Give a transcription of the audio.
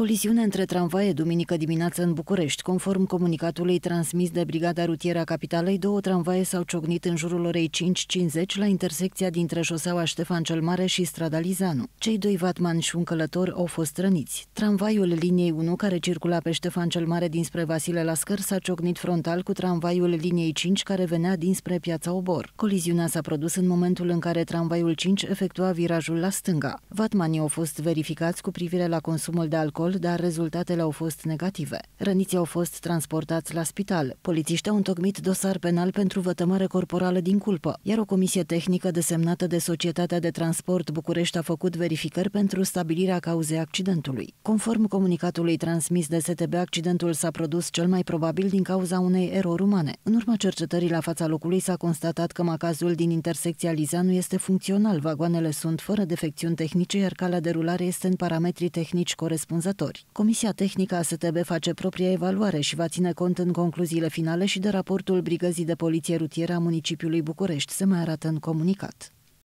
coliziune între tramvaie duminică dimineață în București. Conform comunicatului transmis de Brigada Rutieră a Capitalei, două tramvaie s-au ciocnit în jurul orei 5.50 la intersecția dintre șoseaua Ștefan cel Mare și strada Lizanu. Cei doi vatman și un călător au fost răniți. Tramvaiul liniei 1, care circula pe Ștefan cel Mare dinspre Vasile Lascăr, s-a ciocnit frontal cu tramvaiul liniei 5, care venea dinspre Piața Obor. Coliziunea s-a produs în momentul în care tramvaiul 5 efectua virajul la stânga. Vatmanii au fost verificați cu privire la consumul de alcool control, dar rezultatele au fost negative. Răniții au fost transportați la spital. Polițiștii au întocmit dosar penal pentru vătămare corporală din culpă, iar o comisie tehnică desemnată de Societatea de Transport București a făcut verificări pentru stabilirea cauzei accidentului. Conform comunicatului transmis de STB, accidentul s-a produs cel mai probabil din cauza unei erori umane. În urma cercetării la fața locului s-a constatat că macazul din intersecția Lizanu este funcțional, vagoanele sunt fără defecțiuni tehnice, iar calea de rulare este în parametrii tehnici corespunzători corespunzători. Comisia Tehnică a STB face propria evaluare și va ține cont în concluziile finale și de raportul Brigăzii de Poliție Rutieră a municipiului București, se mai arată în comunicat.